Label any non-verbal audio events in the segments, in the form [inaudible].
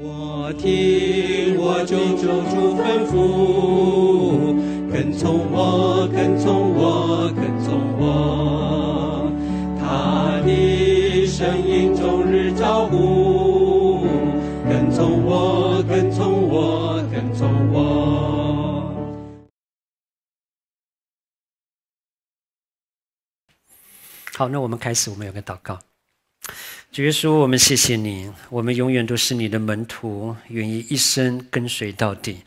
我听，我就照主吩咐，跟从我，跟从我，跟从我。他的声音终日照顾，跟从我，跟从我，跟从我。好，那我们开始，我们有个祷告。耶稣，我们谢谢你，我们永远都是你的门徒，愿意一生跟随到底。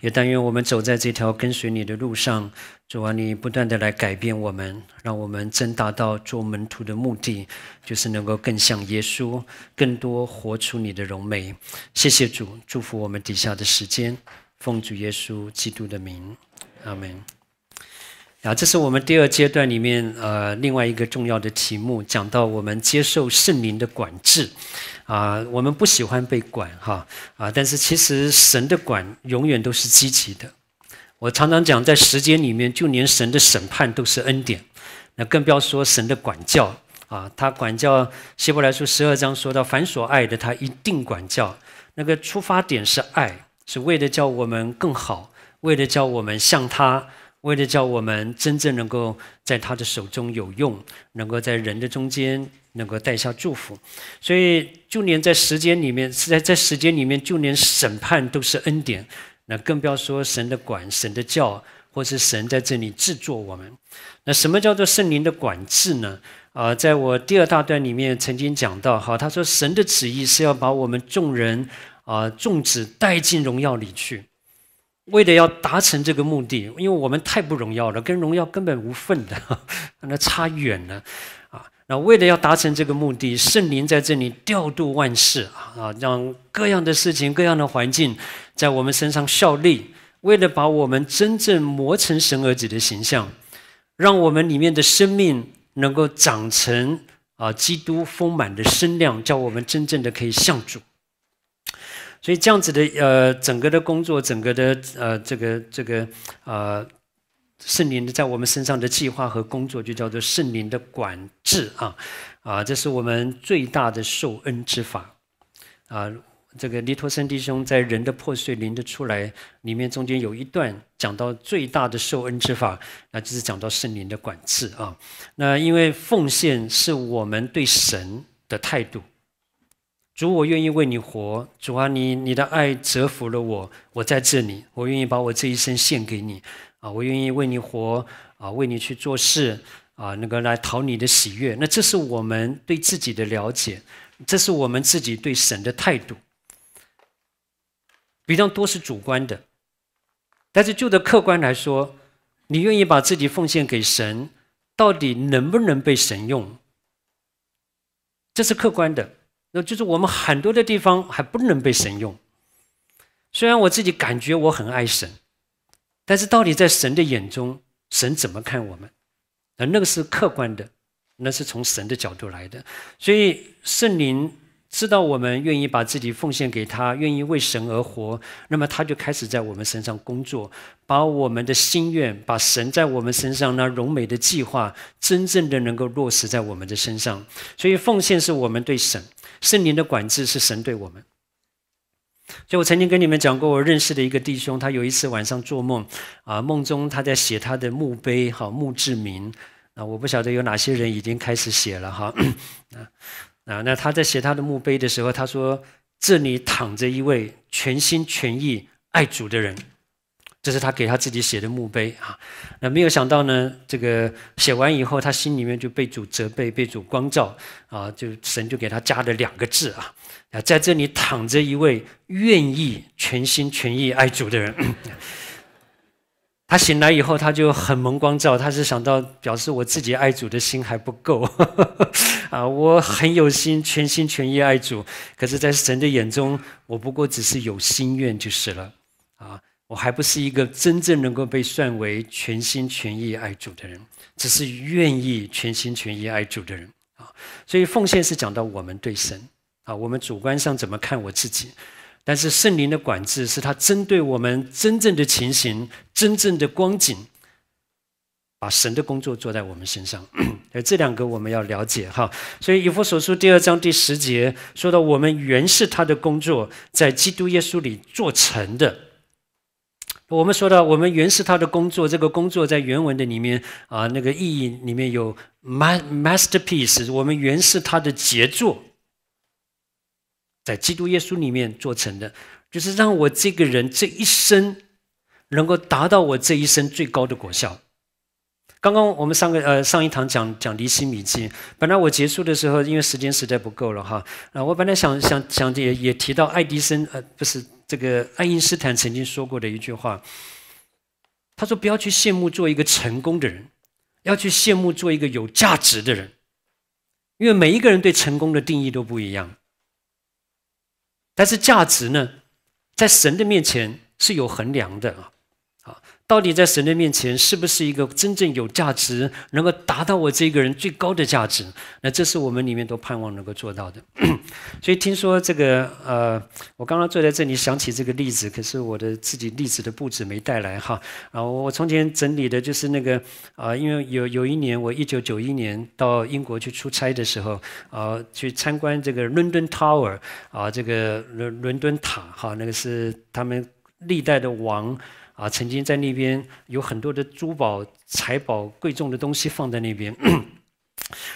也但愿我们走在这条跟随你的路上，主啊，你不断的来改变我们，让我们真达到做门徒的目的，就是能够更像耶稣，更多活出你的荣美。谢谢主，祝福我们底下的时间，奉主耶稣基督的名，阿门。啊，这是我们第二阶段里面呃另外一个重要的题目，讲到我们接受圣灵的管制，啊，我们不喜欢被管哈，啊，但是其实神的管永远都是积极的。我常常讲，在时间里面，就连神的审判都是恩典，那更不要说神的管教啊。他管教希伯来书十二章说到，凡所爱的，他一定管教。那个出发点是爱，是为了叫我们更好，为了叫我们向他。为了叫我们真正能够在他的手中有用，能够在人的中间能够带下祝福，所以就连在时间里面，在在时间里面就连审判都是恩典，那更不要说神的管、神的教，或是神在这里制作我们。那什么叫做圣灵的管制呢？啊，在我第二大段里面曾经讲到，哈，他说神的旨意是要把我们众人啊众子带进荣耀里去。为了要达成这个目的，因为我们太不荣耀了，跟荣耀根本无份的，[laughs] 那差远了啊！那为了要达成这个目的，圣灵在这里调度万事啊，让各样的事情、各样的环境，在我们身上效力，为了把我们真正磨成神儿子的形象，让我们里面的生命能够长成啊基督丰满的身量，叫我们真正的可以向主。所以这样子的，呃，整个的工作，整个的，呃，这个这个，呃，圣灵的在我们身上的计划和工作，就叫做圣灵的管制啊，啊，这是我们最大的受恩之法啊。这个尼陀森弟兄在《人的破碎灵的出来》里面中间有一段讲到最大的受恩之法，那就是讲到圣灵的管制啊。那因为奉献是我们对神的态度。主，我愿意为你活。主啊，你你的爱折服了我，我在这里，我愿意把我这一生献给你。啊，我愿意为你活，啊，为你去做事，啊，那个来讨你的喜悦。那这是我们对自己的了解，这是我们自己对神的态度。比较多是主观的，但是就的客观来说，你愿意把自己奉献给神，到底能不能被神用？这是客观的。就是我们很多的地方还不能被神用，虽然我自己感觉我很爱神，但是到底在神的眼中，神怎么看我们？而那个是客观的，那是从神的角度来的。所以圣灵知道我们愿意把自己奉献给他，愿意为神而活，那么他就开始在我们身上工作，把我们的心愿，把神在我们身上那荣美的计划，真正的能够落实在我们的身上。所以奉献是我们对神。圣灵的管制是神对我们。就我曾经跟你们讲过，我认识的一个弟兄，他有一次晚上做梦，啊，梦中他在写他的墓碑哈，墓志铭。啊，我不晓得有哪些人已经开始写了哈。啊，那他在写他的墓碑的时候，他说：“这里躺着一位全心全意爱主的人。”这是他给他自己写的墓碑啊，那没有想到呢，这个写完以后，他心里面就被主责备，被主光照啊，就神就给他加了两个字啊啊，在这里躺着一位愿意全心全意爱主的人。[coughs] 他醒来以后，他就很蒙光照，他是想到表示我自己爱主的心还不够 [laughs] 啊，我很有心全心全意爱主，可是，在神的眼中，我不过只是有心愿就是了。我还不是一个真正能够被算为全心全意爱主的人，只是愿意全心全意爱主的人啊。所以奉献是讲到我们对神啊，我们主观上怎么看我自己，但是圣灵的管制是他针对我们真正的情形、真正的光景，把神的工作做在我们身上。而这两个我们要了解哈。所以以弗所书第二章第十节说到，我们原是他的工作，在基督耶稣里做成的。我们说到，我们原是他的工作，这个工作在原文的里面啊，那个意义里面有 ma masterpiece，我们原是他的杰作，在基督耶稣里面做成的，就是让我这个人这一生能够达到我这一生最高的果效。刚刚我们上个呃上一堂讲讲离心米记，本来我结束的时候，因为时间实在不够了哈，啊，我本来想想想也也提到爱迪生，呃，不是。这个爱因斯坦曾经说过的一句话，他说：“不要去羡慕做一个成功的人，要去羡慕做一个有价值的人，因为每一个人对成功的定义都不一样。但是价值呢，在神的面前是有衡量的啊，啊。”到底在神的面前是不是一个真正有价值，能够达到我这个人最高的价值？那这是我们里面都盼望能够做到的。[clears throat] 所以听说这个呃，我刚刚坐在这里想起这个例子，可是我的自己例子的布置没带来哈。啊，我我从前整理的就是那个啊，因为有有一年我一九九一年到英国去出差的时候，呃，去参观这个伦敦塔尔啊，这个伦伦敦塔哈，那个是他们历代的王。啊，曾经在那边有很多的珠宝、财宝、贵重的东西放在那边。[clears throat]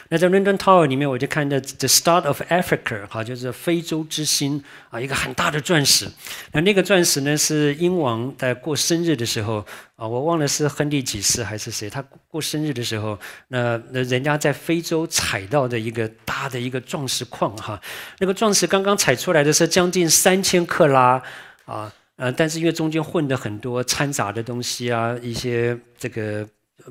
那在 London Tower 里面，我就看到 The Star t of Africa，哈，就是非洲之星啊，一个很大的钻石。那那个钻石呢，是英王在过生日的时候啊，我忘了是亨利几世还是谁，他过过生日的时候，那那人家在非洲采到的一个大的一个钻石矿哈，那个钻石刚刚采出来的时候，将近三千克拉啊。呃，但是因为中间混的很多掺杂的东西啊，一些这个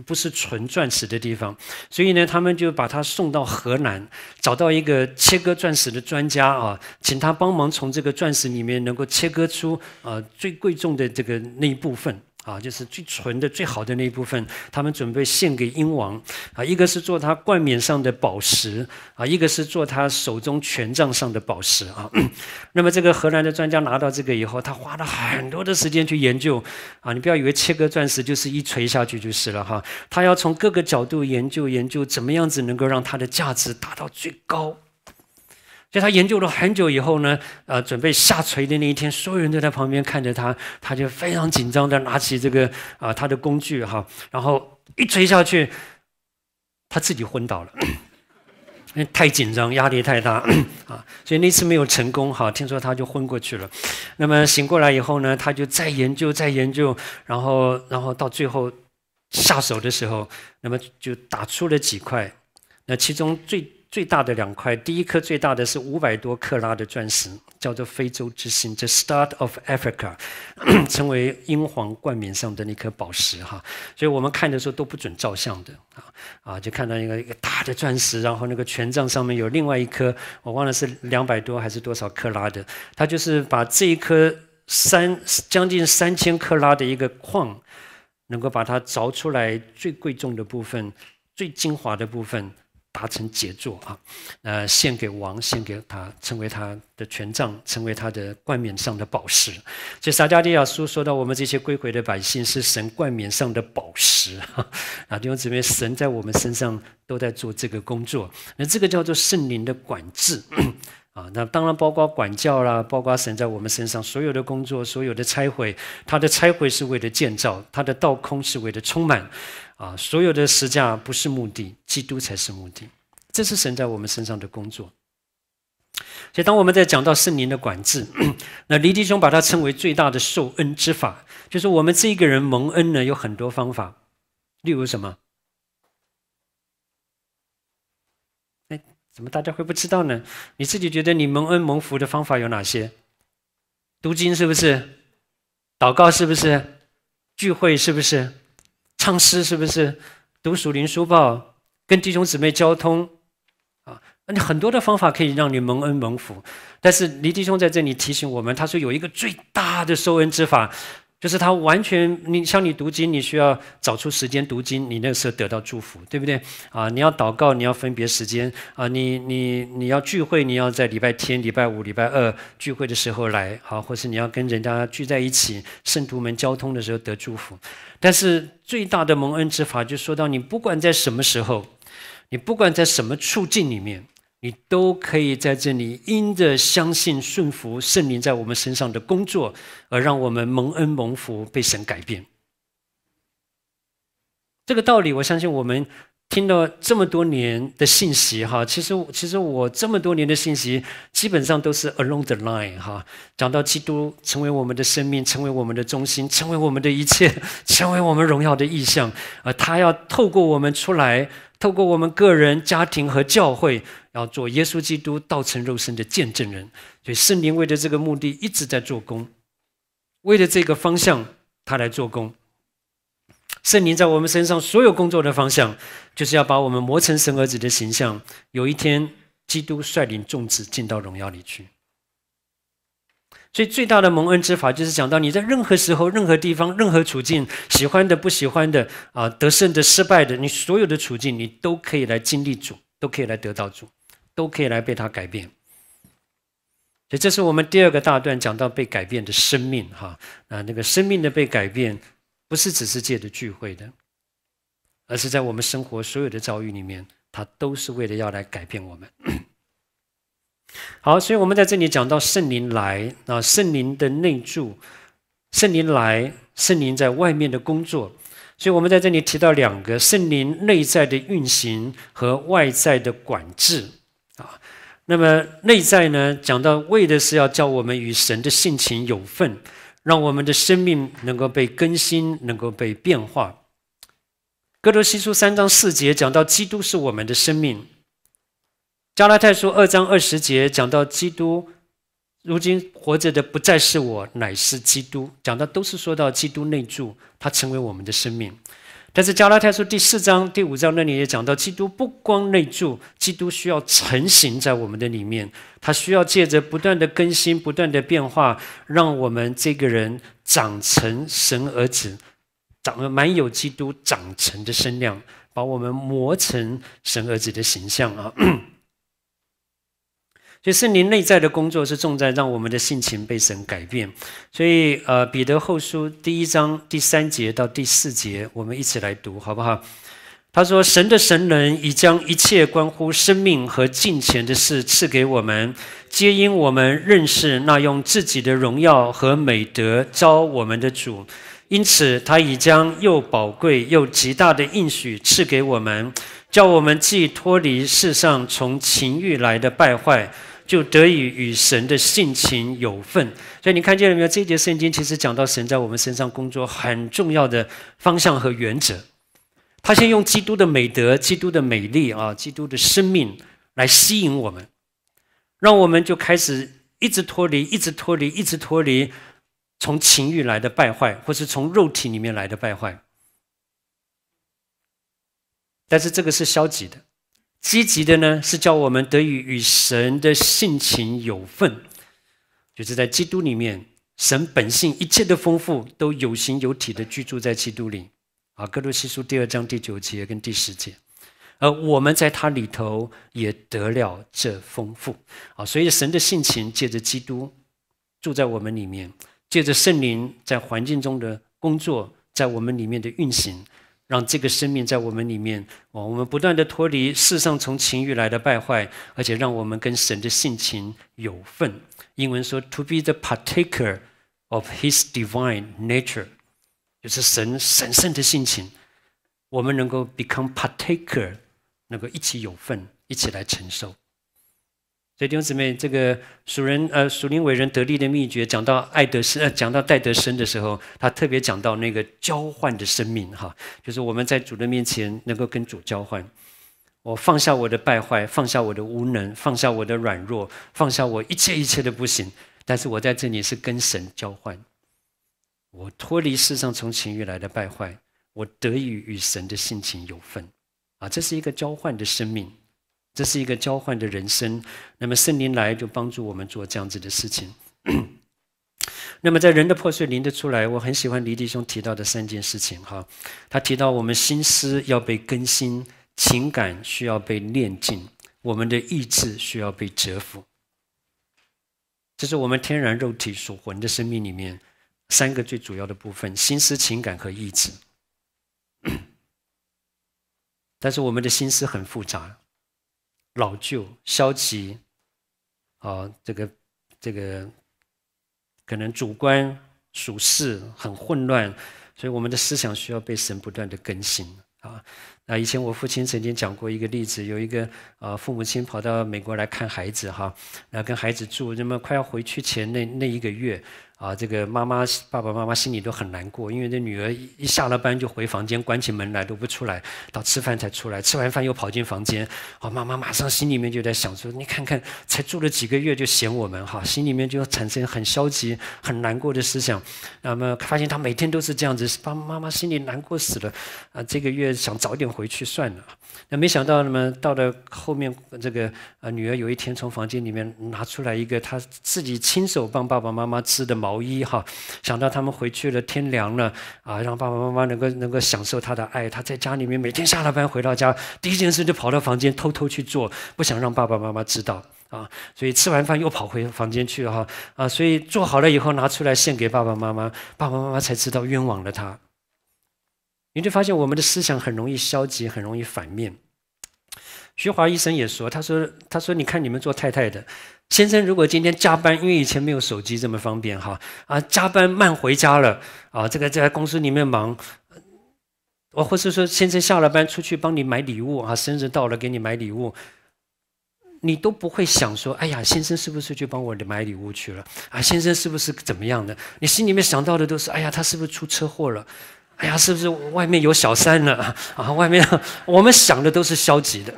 不是纯钻石的地方，所以呢，他们就把他送到河南，找到一个切割钻石的专家啊，请他帮忙从这个钻石里面能够切割出呃最贵重的这个那一部分。啊，就是最纯的、最好的那一部分，他们准备献给英王。啊，一个是做他冠冕上的宝石，啊，一个是做他手中权杖上的宝石。啊，[clears throat] 那么这个荷兰的专家拿到这个以后，他花了很多的时间去研究。啊，你不要以为切割钻石就是一锤下去就是了哈，他要从各个角度研究研究，怎么样子能够让它的价值达到最高。所以他研究了很久以后呢，呃，准备下垂的那一天，所有人都在旁边看着他，他就非常紧张的拿起这个啊，他的工具哈，然后一锤下去，他自己昏倒了，[coughs] 因为太紧张，压力太大 [coughs] 啊，所以那次没有成功哈，听说他就昏过去了。那么醒过来以后呢，他就再研究再研究，然后然后到最后下手的时候，那么就打出了几块，那其中最。最大的两块，第一颗最大的是五百多克拉的钻石，叫做非洲之星 （The Star of Africa），成 [clears throat] 为英皇冠冕上的那颗宝石哈。所以我们看的时候都不准照相的啊啊，就看到一个大的钻石，然后那个权杖上面有另外一颗，我忘了是两百多还是多少克拉的。它就是把这一颗三将近三千克拉的一个矿，能够把它凿出来最贵重的部分、最精华的部分。达成杰作啊！呃，献给王，献给他，成为他的权杖，成为他的冠冕上的宝石。以撒加利亚书说到，我们这些归回的百姓是神冠冕上的宝石 [laughs] 啊！弟兄姊妹，神在我们身上都在做这个工作。那这个叫做圣灵的管制 [coughs] 啊！那当然包括管教啦，包括神在我们身上所有的工作，所有的拆毁，他的拆毁是为了建造，他的倒空是为了充满。啊，所有的实价不是目的，基督才是目的，这是神在我们身上的工作。所以，当我们在讲到圣灵的管制，[clears throat] 那李弟兄把它称为最大的受恩之法，就是我们这一个人蒙恩呢，有很多方法，例如什么？哎，怎么大家会不知道呢？你自己觉得你蒙恩蒙福的方法有哪些？读经是不是？祷告是不是？聚会是不是？唱诗是不是？读《属林书报》，跟弟兄姊妹交通，啊，那你很多的方法可以让你蒙恩蒙福。但是尼弟兄在这里提醒我们，他说有一个最大的受恩之法。就是他完全，你像你读经，你需要找出时间读经，你那个时候得到祝福，对不对？啊，你要祷告，你要分别时间啊，你你你要聚会，你要在礼拜天、礼拜五、礼拜二聚会的时候来，好，或是你要跟人家聚在一起，圣徒们交通的时候得祝福。但是最大的蒙恩之法，就说到你不管在什么时候，你不管在什么处境里面。你都可以在这里，因着相信顺服圣灵在我们身上的工作，而让我们蒙恩蒙福，被神改变。这个道理，我相信我们听了这么多年的信息，哈，其实，其实我这么多年的信息，基本上都是 Along the line，哈，讲到基督成为我们的生命，成为我们的中心，成为我们的一切，[laughs] 成为我们荣耀的意象，而他要透过我们出来，透过我们个人、家庭和教会。要做耶稣基督道成肉身的见证人，所以圣灵为了这个目的一直在做工，为了这个方向他来做工。圣灵在我们身上所有工作的方向，就是要把我们磨成神儿子的形象。有一天，基督率领众子进到荣耀里去。所以最大的蒙恩之法，就是讲到你在任何时候、任何地方、任何处境，喜欢的、不喜欢的，啊，得胜的、失败的，你所有的处境，你都可以来经历主，都可以来得到主。都可以来被他改变，所以这是我们第二个大段讲到被改变的生命哈啊，那个生命的被改变，不是只是借着聚会的，而是在我们生活所有的遭遇里面，它都是为了要来改变我们。好，所以我们在这里讲到圣灵来啊，圣灵的内住，圣灵来，圣灵在外面的工作，所以我们在这里提到两个圣灵内在的运行和外在的管制。那么内在呢，讲到为的是要叫我们与神的性情有份，让我们的生命能够被更新，能够被变化。哥罗西书三章四节讲到，基督是我们的生命；加拉太书二章二十节讲到，基督如今活着的不再是我，乃是基督。讲的都是说到基督内住，他成为我们的生命。但是加拉太书第四章、第五章那里也讲到，基督不光内住，基督需要成形在我们的里面。他需要借着不断的更新、不断的变化，让我们这个人长成神儿子，长满有基督长成的身量，把我们磨成神儿子的形象啊。就是您内在的工作是重在让我们的性情被神改变，所以，呃，彼得后书第一章第三节到第四节，我们一起来读好不好？他说：“神的神人已将一切关乎生命和金钱的事赐给我们，皆因我们认识那用自己的荣耀和美德招我们的主，因此他已将又宝贵又极大的应许赐给我们，叫我们既脱离世上从情欲来的败坏。”就得以与神的性情有份，所以你看见了没有？这节圣经其实讲到神在我们身上工作很重要的方向和原则。他先用基督的美德、基督的美丽啊、基督的生命来吸引我们，让我们就开始一直脱离、一直脱离、一直脱离从情欲来的败坏，或是从肉体里面来的败坏。但是这个是消极的。积极的呢，是叫我们得以与神的性情有份，就是在基督里面，神本性一切的丰富都有形有体的居住在基督里，啊，哥罗西书第二章第九节跟第十节，而我们在他里头也得了这丰富，啊，所以神的性情借着基督住在我们里面，借着圣灵在环境中的工作，在我们里面的运行。让这个生命在我们里面，哦，我们不断的脱离世上从情欲来的败坏，而且让我们跟神的性情有份。英文说，to be the partaker of His divine nature，就是神神圣的性情，我们能够 become partaker，能够一起有份，一起来承受。所以弟兄姊妹，这个属人呃，属灵伟人得力的秘诀，讲到爱德生，讲到戴德生的时候，他特别讲到那个交换的生命，哈，就是我们在主的面前能够跟主交换。我放下我的败坏，放下我的无能，放下我的软弱，放下我一切一切的不行，但是我在这里是跟神交换。我脱离世上从情欲来的败坏，我得以与神的性情有分。啊，这是一个交换的生命。这是一个交换的人生，那么圣灵来就帮助我们做这样子的事情。[clears throat] 那么在人的破碎灵的出来，我很喜欢李弟兄提到的三件事情哈，他提到我们心思要被更新，情感需要被炼净，我们的意志需要被折服。这是我们天然肉体属魂的生命里面三个最主要的部分：心思、情感和意志。[clears throat] 但是我们的心思很复杂。老旧、消极，啊，这个、这个，可能主观、属事很混乱，所以我们的思想需要被神不断的更新啊。那以前我父亲曾经讲过一个例子，有一个啊父母亲跑到美国来看孩子哈，然后跟孩子住，那么快要回去前那那一个月。啊，这个妈妈爸爸妈妈心里都很难过，因为这女儿一下了班就回房间关起门来都不出来，到吃饭才出来，吃完饭又跑进房间。啊，妈妈马上心里面就在想说：“你看看，才住了几个月就嫌我们哈，心里面就产生很消极、很难过的思想。”那么发现她每天都是这样子，爸爸妈妈心里难过死了。啊，这个月想早点回去算了。那没想到那么到了后面，这个啊女儿有一天从房间里面拿出来一个她自己亲手帮爸爸妈妈织的毛。毛衣哈，想到他们回去了，天凉了啊，让爸爸妈妈能够能够享受他的爱。他在家里面每天下了班回到家，第一件事就跑到房间偷偷去做，不想让爸爸妈妈知道啊。所以吃完饭又跑回房间去哈啊。所以做好了以后拿出来献给爸爸妈妈，爸爸妈妈才知道冤枉了他。你就发现我们的思想很容易消极，很容易反面。徐华医生也说，他说他说你看你们做太太的。先生，如果今天加班，因为以前没有手机这么方便哈啊，加班慢回家了啊，这个在公司里面忙，我或是说先生下了班出去帮你买礼物啊，生日到了给你买礼物，你都不会想说，哎呀，先生是不是去帮我买礼物去了啊？先生是不是怎么样的？你心里面想到的都是，哎呀，他是不是出车祸了？哎呀，是不是外面有小三了啊？外面我们想的都是消极的，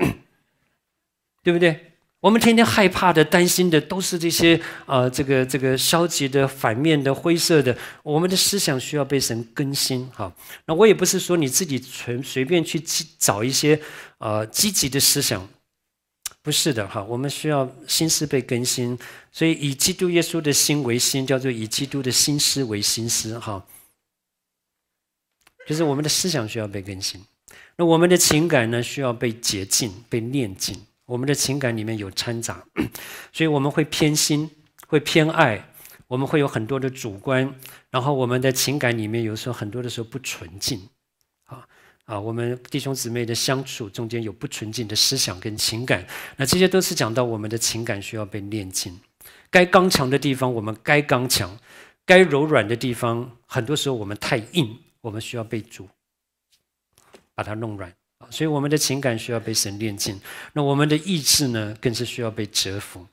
对不对？我们天天害怕的、担心的，都是这些啊，这个、这个消极的、反面的、灰色的。我们的思想需要被神更新，哈。那我也不是说你自己随随便去找一些啊积极的思想，不是的，哈。我们需要心思被更新，所以以基督耶稣的心为心，叫做以基督的心思为心思，哈。就是我们的思想需要被更新，那我们的情感呢，需要被洁净、被炼净。我们的情感里面有掺杂，[coughs] 所以我们会偏心，会偏爱，我们会有很多的主观，然后我们的情感里面有时候很多的时候不纯净，啊啊，我们弟兄姊妹的相处中间有不纯净的思想跟情感，那这些都是讲到我们的情感需要被炼净，该刚强的地方我们该刚强，该柔软的地方，很多时候我们太硬，我们需要被主把它弄软。所以，我们的情感需要被神炼净。那我们的意志呢，更是需要被折服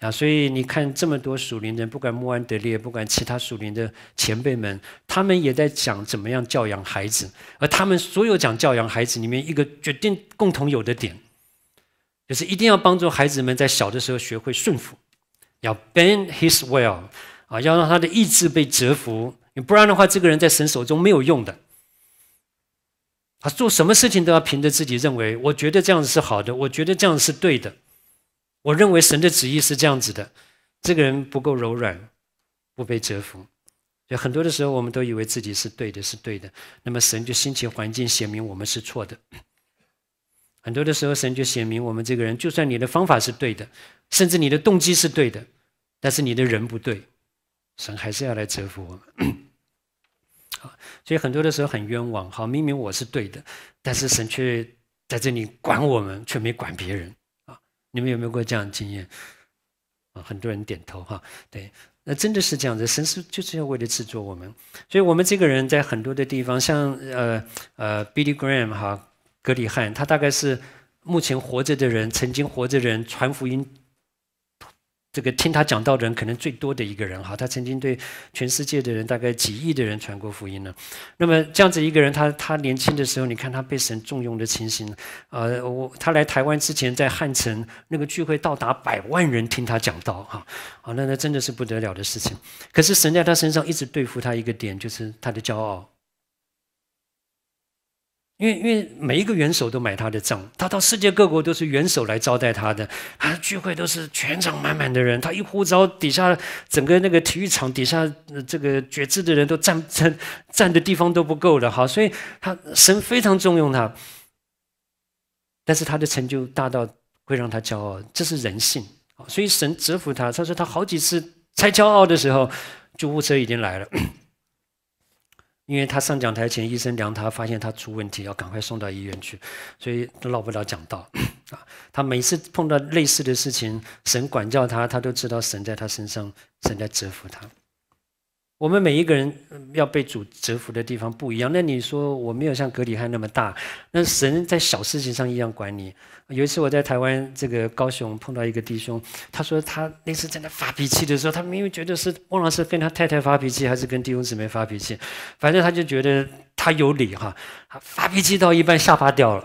啊！所以，你看这么多属灵人，不管莫安德烈，不管其他属灵的前辈们，他们也在讲怎么样教养孩子。而他们所有讲教养孩子里面，一个决定共同有的点，就是一定要帮助孩子们在小的时候学会顺服，要 bend his will 啊，要让他的意志被折服。你不然的话，这个人在神手中没有用的。他做什么事情都要凭着自己认为，我觉得这样子是好的，我觉得这样是对的，我认为神的旨意是这样子的。这个人不够柔软，不被折服。就很多的时候，我们都以为自己是对的，是对的。那么神就兴起环境显明我们是错的。很多的时候，神就显明我们这个人，就算你的方法是对的，甚至你的动机是对的，但是你的人不对，神还是要来折服我们。啊，所以很多的时候很冤枉，好，明明我是对的，但是神却在这里管我们，却没管别人啊。你们有没有过这样的经验？啊，很多人点头哈，对，那真的是这样的。神是就是要为了制作我们，所以我们这个人在很多的地方，像呃呃，Billy Graham 哈，格里汉，他大概是目前活着的人，曾经活着人传福音。这个听他讲道的人可能最多的一个人哈，他曾经对全世界的人大概几亿的人传过福音呢。那么这样子一个人，他他年轻的时候，你看他被神重用的情形，呃，我他来台湾之前在汉城那个聚会，到达百万人听他讲道哈，啊，那那真的是不得了的事情。可是神在他身上一直对付他一个点，就是他的骄傲。因为因为每一个元首都买他的账，他到世界各国都是元首来招待他的，他聚会都是全场满满的人，他一呼召底下整个那个体育场底下这个觉知的人都站站站的地方都不够了，好，所以他神非常重用他，但是他的成就大到会让他骄傲，这是人性，所以神折服他，他说他好几次才骄傲的时候，救护车已经来了。因为他上讲台前，医生量他发现他出问题，要赶快送到医院去，所以都唠不了讲道。[coughs] 啊，他每次碰到类似的事情，神管教他，他都知道神在他身上，神在折服他。我们每一个人要被主折服的地方不一样。那你说我没有像格里汉那么大，那神在小事情上一样管你。有一次我在台湾这个高雄碰到一个弟兄，他说他那次真的发脾气的时候，他没有觉得是忘老师跟他太太发脾气，还是跟弟兄姊妹发脾气，反正他就觉得他有理哈。他发脾气到一半下巴掉了，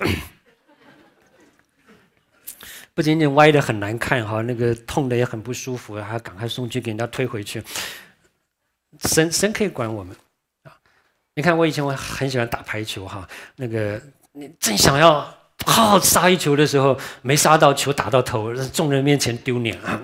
不仅仅歪的很难看哈，那个痛的也很不舒服，还赶快送去给人家推回去。神神可以管我们啊？你看我以前我很喜欢打排球哈，那个你正想要好好杀一球的时候，没杀到球打到头，众人面前丢脸啊。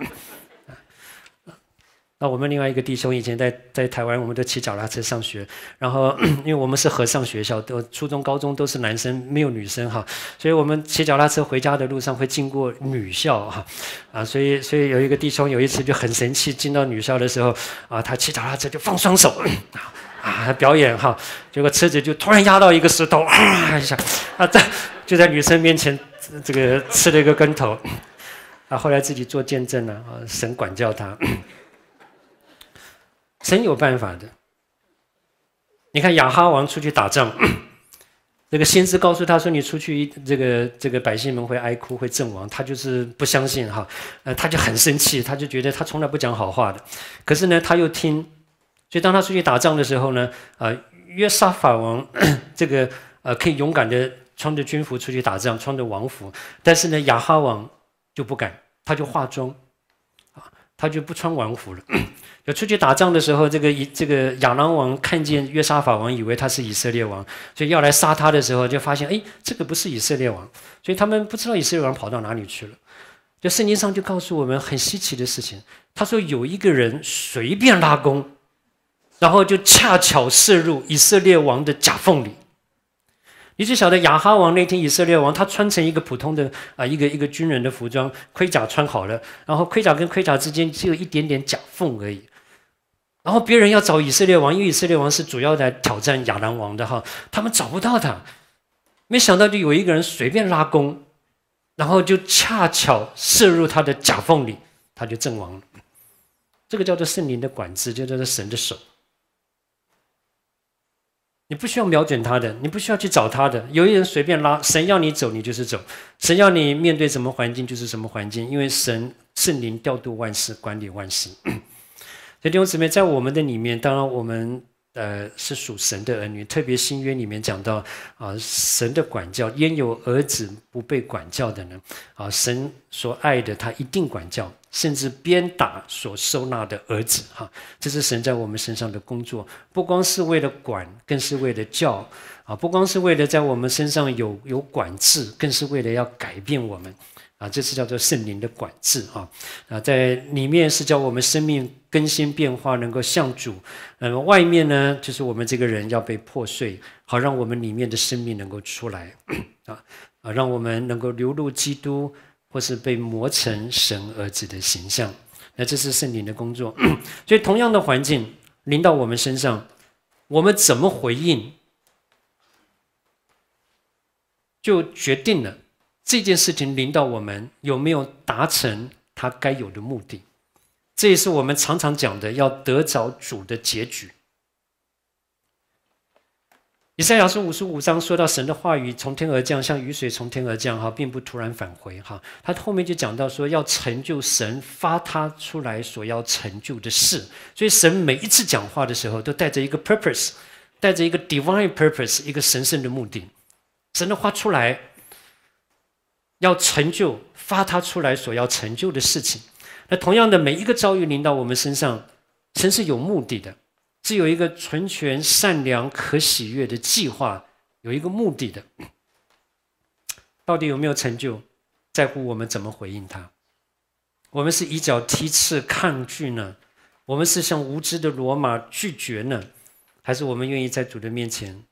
那我们另外一个弟兄以前在在台湾，我们都骑脚踏车上学，然后因为我们是和尚学校，都初中、高中都是男生，没有女生哈，所以我们骑脚踏车回家的路上会经过女校哈，啊，所以所以有一个弟兄有一次就很神气进到女校的时候，啊，他骑脚踏车就放双手，啊啊表演哈，结果车子就突然压到一个石头，一下啊在就在女生面前这个吃了一个跟头，啊，后来自己做见证了，啊，神管教他。真有办法的。你看亚哈王出去打仗，这 [clears throat] 个先知告诉他说：“你出去，这个这个百姓们会哀哭，会阵亡。”他就是不相信哈，呃，他就很生气，他就觉得他从来不讲好话的。可是呢，他又听，所以当他出去打仗的时候呢，啊，约沙法王 [clears throat] 这个呃可以勇敢的穿着军服出去打仗，穿着王服；但是呢，亚哈王就不敢，他就化妆，啊，他就不穿王服了。就出去打仗的时候，这个以这个亚兰王看见约沙法王，以为他是以色列王，所以要来杀他的时候，就发现哎，这个不是以色列王，所以他们不知道以色列王跑到哪里去了。就圣经上就告诉我们很稀奇的事情，他说有一个人随便拉弓，然后就恰巧射入以色列王的甲缝里。你就晓得亚哈王那天以色列王，他穿成一个普通的啊一个一个军人的服装，盔甲穿好了，然后盔甲跟盔甲之间只有一点点甲缝而已。然后别人要找以色列王，因为以色列王是主要来挑战亚兰王的哈，他们找不到他。没想到就有一个人随便拉弓，然后就恰巧射入他的甲缝里，他就阵亡了。这个叫做圣灵的管制，就叫做神的手。你不需要瞄准他的，你不需要去找他的，有一人随便拉，神要你走你就是走，神要你面对什么环境就是什么环境，因为神圣灵调度万事管理万事。弟兄姊妹，在我们的里面，当然我们呃是属神的儿女。特别新约里面讲到啊，神的管教，焉有儿子不被管教的呢？啊，神所爱的，他一定管教，甚至鞭打所收纳的儿子。哈，这是神在我们身上的工作，不光是为了管，更是为了教。啊，不光是为了在我们身上有有管制，更是为了要改变我们。啊，这是叫做圣灵的管制啊啊，在里面是叫我们生命更新变化，能够向主；嗯，外面呢，就是我们这个人要被破碎，好让我们里面的生命能够出来 [coughs] 啊啊，让我们能够流入基督，或是被磨成神儿子的形象。那这是圣灵的工作。[coughs] 所以，同样的环境临到我们身上，我们怎么回应，就决定了。这件事情，领导我们有没有达成他该有的目的？这也是我们常常讲的，要得着主的结局。以赛亚书五十五章说到神的话语从天而降，像雨水从天而降，哈，并不突然返回，哈。他后面就讲到说，要成就神发他出来所要成就的事。所以神每一次讲话的时候，都带着一个 purpose，带着一个 divine purpose，一个神圣的目的。神的话出来。要成就发他出来所要成就的事情，那同样的每一个遭遇临到我们身上，神是有目的的，是有一个纯全善良可喜悦的计划，有一个目的的。到底有没有成就，在乎我们怎么回应他。我们是以脚踢刺抗拒呢？我们是像无知的罗马拒绝呢？还是我们愿意在主的面前，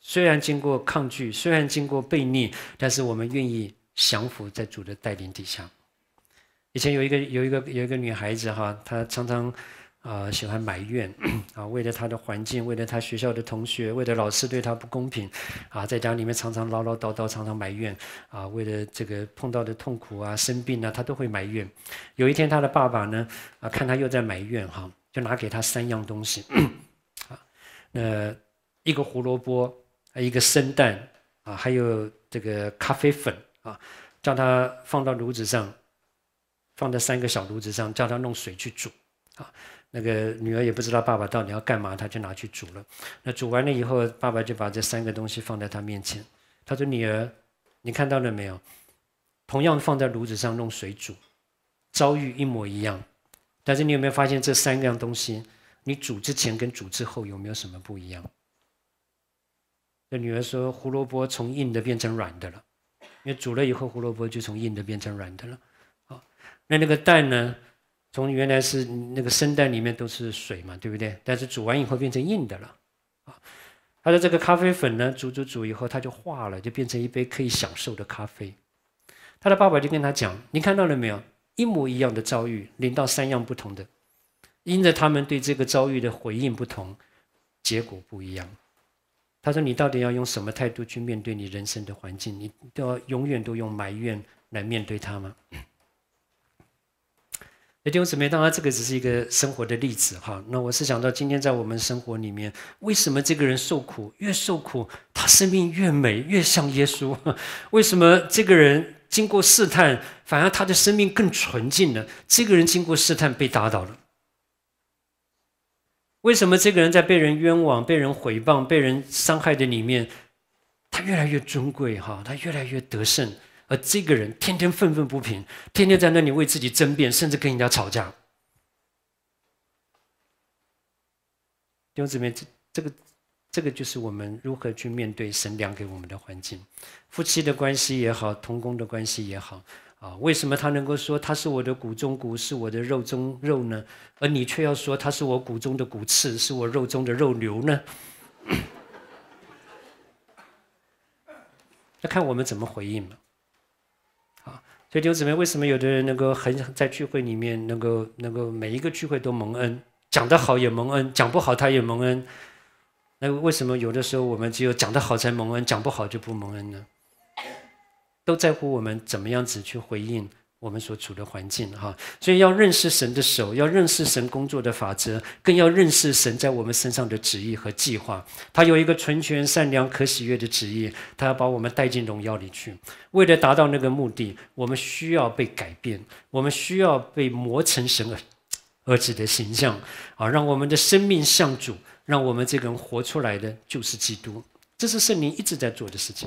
虽然经过抗拒，虽然经过悖逆，但是我们愿意。降服在主的带领底下。以前有一个有一个有一个女孩子哈，她常常啊喜欢埋怨 [coughs] 啊，为了她的环境，为了她学校的同学，为了老师对她不公平，啊，在家里面常常唠唠叨叨，常常埋怨啊，为了这个碰到的痛苦啊、生病啊，她都会埋怨。有一天，她的爸爸呢啊，看她又在埋怨哈，就拿给她三样东西 [coughs] 啊，那一个胡萝卜，一个生蛋啊，还有这个咖啡粉。啊，叫他放到炉子上，放在三个小炉子上，叫他弄水去煮。啊，那个女儿也不知道爸爸到底要干嘛，他就拿去煮了。那煮完了以后，爸爸就把这三个东西放在他面前。他说：“女儿，你看到了没有？同样放在炉子上弄水煮，遭遇一模一样。但是你有没有发现这三样东西，你煮之前跟煮之后有没有什么不一样？”那女儿说：“胡萝卜从硬的变成软的了。”因为煮了以后，胡萝卜就从硬的变成软的了。啊，那那个蛋呢？从原来是那个生蛋里面都是水嘛，对不对？但是煮完以后变成硬的了。啊，他的这个咖啡粉呢，煮煮煮以后，它就化了，就变成一杯可以享受的咖啡。他的爸爸就跟他讲：“你看到了没有？一模一样的遭遇，零到三样不同的，因着他们对这个遭遇的回应不同，结果不一样。”他说：“你到底要用什么态度去面对你人生的环境？你都要永远都用埋怨来面对他吗？”弟兄姊妹，当然这个只是一个生活的例子哈。那我是想到今天在我们生活里面，为什么这个人受苦越受苦，他生命越美越像耶稣？[laughs] 为什么这个人经过试探，反而他的生命更纯净了？这个人经过试探被打倒了。为什么这个人在被人冤枉、被人诽谤、被人伤害的里面，他越来越尊贵哈，他越来越得胜，而这个人天天愤愤不平，天天在那里为自己争辩，甚至跟人家吵架。由此可见，这这个这个就是我们如何去面对神量给我们的环境，夫妻的关系也好，同工的关系也好。啊，为什么他能够说他是我的骨中骨，是我的肉中肉呢？而你却要说他是我骨中的骨刺，是我肉中的肉瘤呢？那 [coughs] 看我们怎么回应嘛。啊，所以刘姊妹，为什么有的人能够很在聚会里面能够能够每一个聚会都蒙恩，讲得好也蒙恩，讲不好他也蒙恩？那为什么有的时候我们只有讲得好才蒙恩，讲不好就不蒙恩呢？都在乎我们怎么样子去回应我们所处的环境哈，所以要认识神的手，要认识神工作的法则，更要认识神在我们身上的旨意和计划。他有一个纯全善良可喜悦的旨意，他要把我们带进荣耀里去。为了达到那个目的，我们需要被改变，我们需要被磨成神儿子的形象啊，让我们的生命向主，让我们这个人活出来的就是基督。这是圣灵一直在做的事情。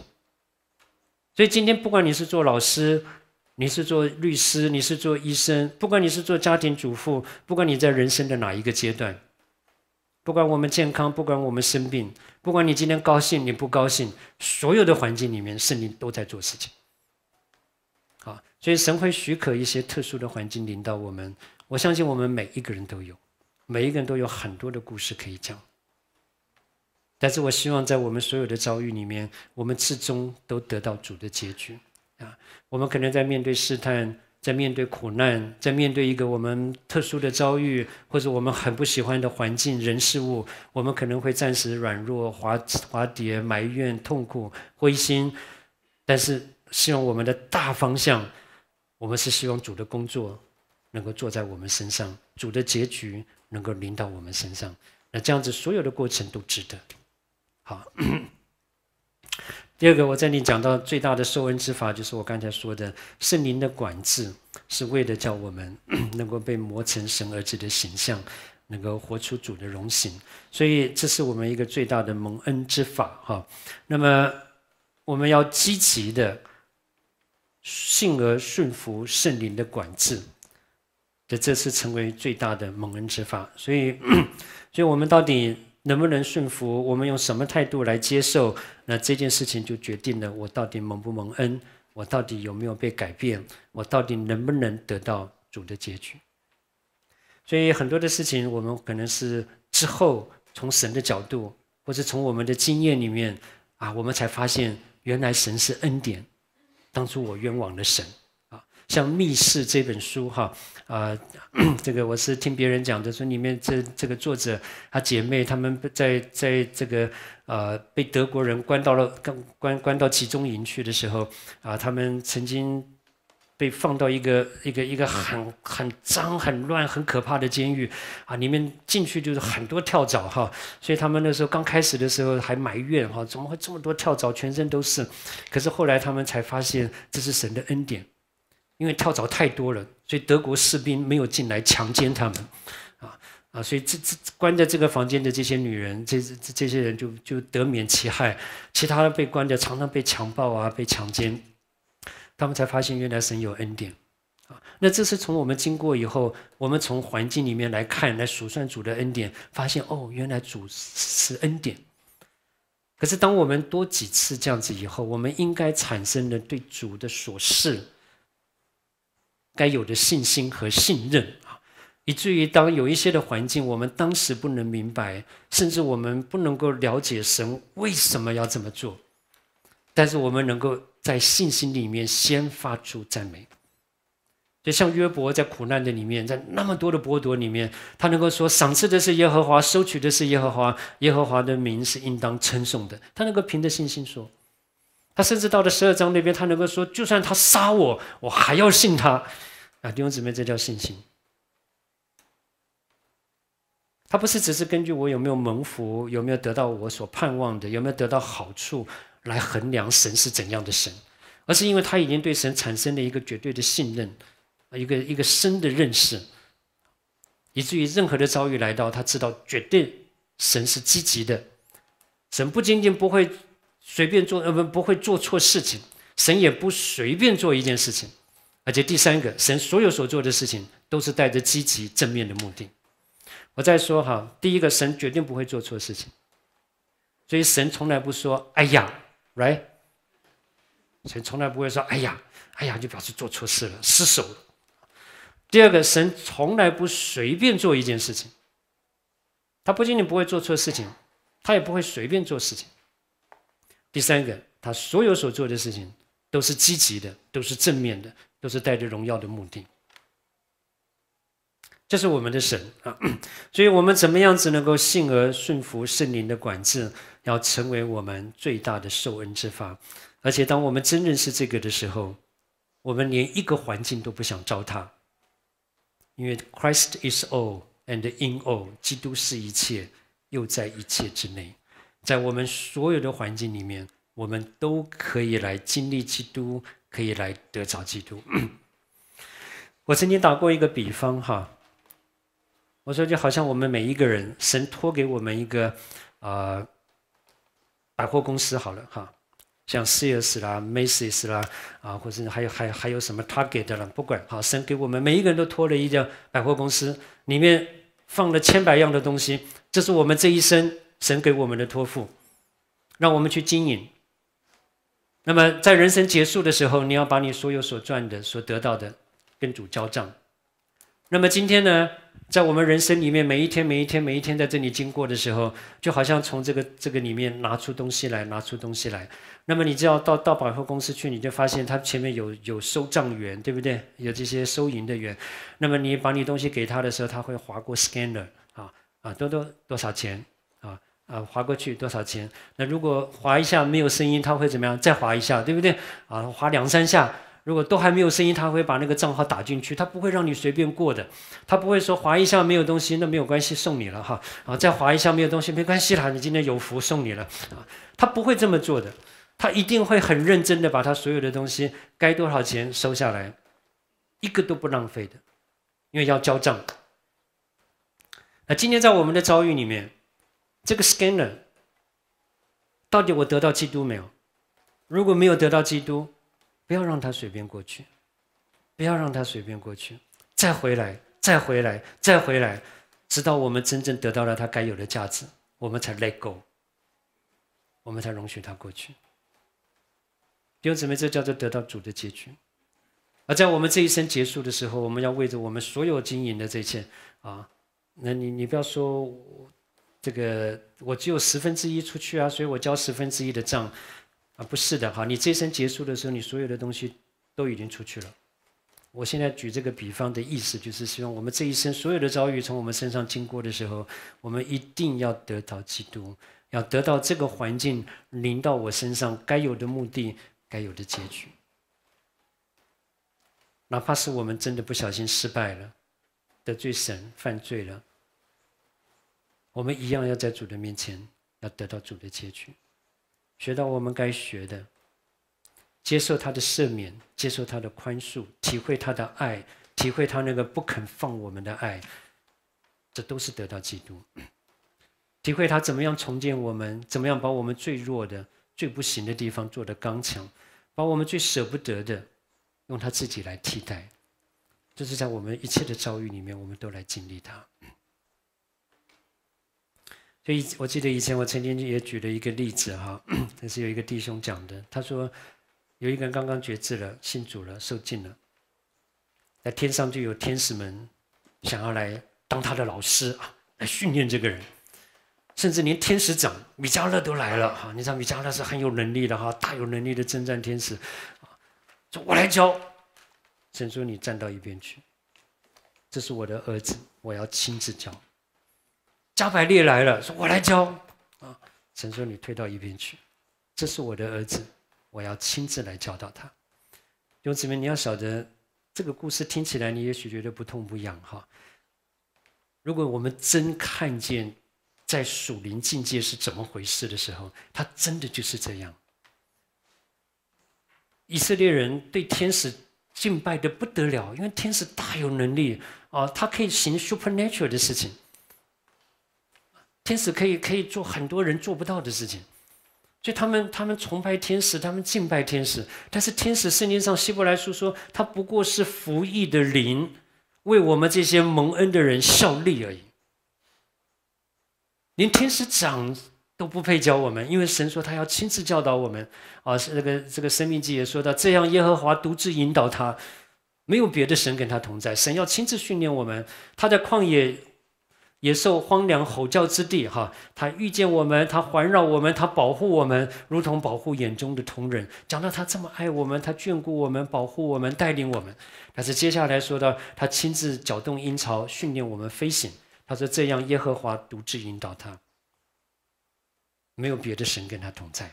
所以今天，不管你是做老师，你是做律师，你是做医生，不管你是做家庭主妇，不管你在人生的哪一个阶段，不管我们健康，不管我们生病，不管你今天高兴，你不高兴，所有的环境里面，圣灵都在做事情。好，所以神会许可一些特殊的环境领导我们。我相信我们每一个人都有，每一个人都有很多的故事可以讲。但是我希望，在我们所有的遭遇里面，我们始终都得到主的结局，啊，我们可能在面对试探，在面对苦难，在面对一个我们特殊的遭遇，或者我们很不喜欢的环境、人、事物，我们可能会暂时软弱、滑滑跌、埋怨、痛苦、灰心，但是希望我们的大方向，我们是希望主的工作能够做在我们身上，主的结局能够临到我们身上，那这样子所有的过程都值得。好，[coughs] 第二个，我在你讲到最大的受恩之法，就是我刚才说的圣灵的管制，是为了叫我们 [coughs] 能够被磨成神儿子的形象，能够活出主的荣形。所以，这是我们一个最大的蒙恩之法。哈，那么我们要积极的信而顺服圣灵的管制，这这次成为最大的蒙恩之法。所以，[coughs] 所以我们到底。能不能顺服？我们用什么态度来接受？那这件事情就决定了我到底蒙不蒙恩，我到底有没有被改变，我到底能不能得到主的结局。所以很多的事情，我们可能是之后从神的角度，或者从我们的经验里面啊，我们才发现原来神是恩典，当初我冤枉了神。像《密室》这本书哈，啊，[clears throat] 这个我是听别人讲的，说里面这这个作者他姐妹他们在在这个呃被德国人关到了关关关到集中营去的时候啊，他们曾经被放到一个一个一个很很脏、很乱、很可怕的监狱啊，里面进去就是很多跳蚤哈，所以他们那时候刚开始的时候还埋怨哈，怎么会这么多跳蚤，全身都是？可是后来他们才发现这是神的恩典。因为跳蚤太多了，所以德国士兵没有进来强奸他们，啊啊！所以这这关在这个房间的这些女人，这这这些人就就得免其害，其他的被关的常常被强暴啊，被强奸，他们才发现原来神有恩典，啊！那这是从我们经过以后，我们从环境里面来看，来数算主的恩典，发现哦，原来主是恩典。可是当我们多几次这样子以后，我们应该产生的对主的所示，该有的信心和信任啊，以至于当有一些的环境，我们当时不能明白，甚至我们不能够了解神为什么要这么做，但是我们能够在信心里面先发出赞美。就像约伯在苦难的里面，在那么多的剥夺里面，他能够说：“赏赐的是耶和华，收取的是耶和华，耶和华的名是应当称颂的。”他能够凭着信心说。他甚至到了十二章那边，他能够说：“就算他杀我，我还要信他。”弟兄姊妹，这叫信心。他不是只是根据我有没有蒙福、有没有得到我所盼望的、有没有得到好处来衡量神是怎样的神，而是因为他已经对神产生了一个绝对的信任，一个一个深的认识，以至于任何的遭遇来到，他知道绝对神是积极的。神不仅仅不会随便做，呃，不不会做错事情，神也不随便做一件事情。而且第三个，神所有所做的事情都是带着积极正面的目的。我再说哈，第一个，神绝对不会做错事情，所以神从来不说“哎呀 ”，right？神从来不会说“哎呀，哎呀”，就表示做错事了、失手了。第二个，神从来不随便做一件事情，他不仅仅不会做错事情，他也不会随便做事情。第三个，他所有所做的事情都是积极的，都是正面的。都是带着荣耀的目的，这是我们的神啊！[coughs] 所以，我们怎么样子能够信而顺服圣灵的管制，要成为我们最大的受恩之法。而且，当我们真认识这个的时候，我们连一个环境都不想糟蹋，因为 Christ is all and in all，基督是一切，又在一切之内。在我们所有的环境里面，我们都可以来经历基督。可以来得着基督。[clears throat] 我曾经打过一个比方，哈，我说就好像我们每一个人，神托给我们一个啊百货公司，好了，哈，像 Sears 啦、Macy's 啦，啊，或者还有还还有什么 Target 了，不管，好，神给我们每一个人都托了一家百货公司，里面放了千百样的东西，这是我们这一生神给我们的托付，让我们去经营。那么，在人生结束的时候，你要把你所有所赚的、所得到的，跟主交账。那么今天呢，在我们人生里面，每一天、每一天、每一天在这里经过的时候，就好像从这个这个里面拿出东西来，拿出东西来。那么你只要到到百货公司去，你就发现他前面有有收账员，对不对？有这些收银的员。那么你把你东西给他的时候，他会划过 scanner 啊啊，多多多少钱？啊，划过去多少钱？那如果划一下没有声音，他会怎么样？再划一下，对不对？啊，划两三下，如果都还没有声音，他会把那个账号打进去。他不会让你随便过的，他不会说划一下没有东西，那没有关系，送你了哈。啊，再划一下没有东西，没关系啦，你今天有福，送你了啊。他不会这么做的，他一定会很认真的把他所有的东西该多少钱收下来，一个都不浪费的，因为要交账。那今天在我们的遭遇里面。这个 scanner 到底我得到基督没有？如果没有得到基督，不要让他随便过去，不要让他随便过去，再回来，再回来，再回来，直到我们真正得到了他该有的价值，我们才 let go，我们才容许他过去。因此，这叫做得到主的结局。而在我们这一生结束的时候，我们要为着我们所有经营的这一切啊，那你你不要说。这个我只有十分之一出去啊，所以我交十分之一的账啊，不是的哈，你这一生结束的时候，你所有的东西都已经出去了。我现在举这个比方的意思，就是希望我们这一生所有的遭遇从我们身上经过的时候，我们一定要得到基督，要得到这个环境临到我身上该有的目的，该有的结局。哪怕是我们真的不小心失败了，得罪神，犯罪了。我们一样要在主的面前，要得到主的结局，学到我们该学的，接受他的赦免，接受他的宽恕，体会他的爱，体会他那个不肯放我们的爱，这都是得到基督。体会他怎么样重建我们，怎么样把我们最弱的、最不行的地方做得刚强，把我们最舍不得的，用他自己来替代。这是在我们一切的遭遇里面，我们都来经历他。所以，我记得以前我曾经也举了一个例子哈，那 [clears throat] 是有一个弟兄讲的。他说，有一个人刚刚觉知了，信主了，受尽了，在天上就有天使们想要来当他的老师啊，来训练这个人，甚至连天使长米迦勒都来了哈。你知道米迦勒是很有能力的哈，大有能力的征战天使，说：“我来教。”神说：“你站到一边去，这是我的儿子，我要亲自教。”加百列来了，说：“我来教啊！”陈淑女推到一边去，这是我的儿子，我要亲自来教导他。兄姊妹，你要晓得，这个故事听起来你也许觉得不痛不痒哈。如果我们真看见在属灵境界是怎么回事的时候，他真的就是这样。以色列人对天使敬拜的不得了，因为天使大有能力啊，他可以行 supernatural 的事情。天使可以可以做很多人做不到的事情，所以他们他们崇拜天使，他们敬拜天使。但是天使，圣经上希伯来书说，他不过是服役的灵，为我们这些蒙恩的人效力而已。连天使长都不配教我们，因为神说他要亲自教导我们。啊，是这个这个生命记也说到，这样耶和华独自引导他，没有别的神跟他同在。神要亲自训练我们，他在旷野。野兽荒凉吼叫之地，哈，他遇见我们，他环绕我们，他保护我们，如同保护眼中的同人。讲到他这么爱我们，他眷顾我们，保护我们，带领我们。但是接下来说到他亲自搅动鹰巢，训练我们飞行。他说这样，耶和华独自引导他，没有别的神跟他同在。